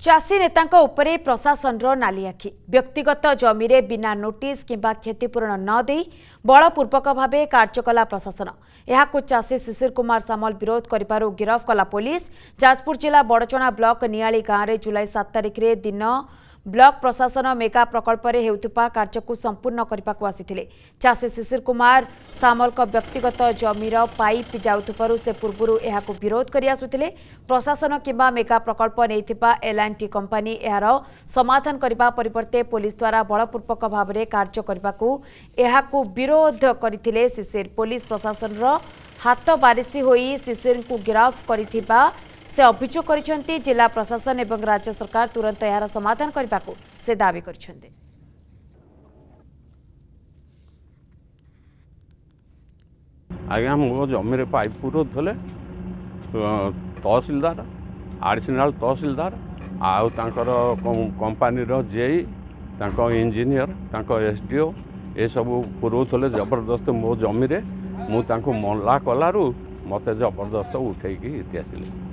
चासी नेता उपरे प्रशासन र नाली आखि व्यक्तिगत जमिरे विना नोट कम्बा न नदे बलपूर्वक भाबे कार्यकला प्रशासन यहाँ चासी शिशिर कुमार सामल विरोध जाजपुर पोलिस बडचणा ब्लक जुलाई 7 तारिक रे तारिख ब्लक प्रशासन मेगा प्रकल्पर हुर्चको सम्पूर्ण आसिले चासी शिशिर कुमार समारको व्यक्तिगत जमिर पहिप जाउ पूर्व यहाँ विरोध गरिआसे प्रशासन कम्बा मेगा प्रकल्प नै एलआन्टी कम्पनी यहाँ समर्ते पलिसद्वारा बलपूर्वक भावना कार्ड विरोध गरिस प्रशासन र हात बारिसी हु शिशिरको गिरफ गरि ସେ ଅଭିଯୋଗ କରିଛନ୍ତି ଜିଲ୍ଲା ପ୍ରଶାସନ ଏବଂ ରାଜ୍ୟ ସରକାର ତୁରନ୍ତ ଏହାର ସମାଧାନ କରିବାକୁ ସେ ଦାବି କରିଛନ୍ତି ଆଜ୍ଞା ମୋ ଜମିରେ ପାଇପ୍ ପୁରଉଥିଲେ ତହସିଲଦାର ଆଡ଼ିସିନାଲ ତହସିଲଦାର ଆଉ ତାଙ୍କର କମ୍ପାନୀର ଜେଇ ତାଙ୍କ ଇଞ୍ଜିନିୟର ତାଙ୍କ ଏସ ଡି ଓ ଏସବୁ ପୁରଉଥିଲେ ଜବରଦସ୍ତ ମୋ ଜମିରେ ମୁଁ ତାଙ୍କୁ ମଲା କଲାରୁ ମୋତେ ଜବରଦସ୍ତ ଉଠେଇକି ଇତିହାସ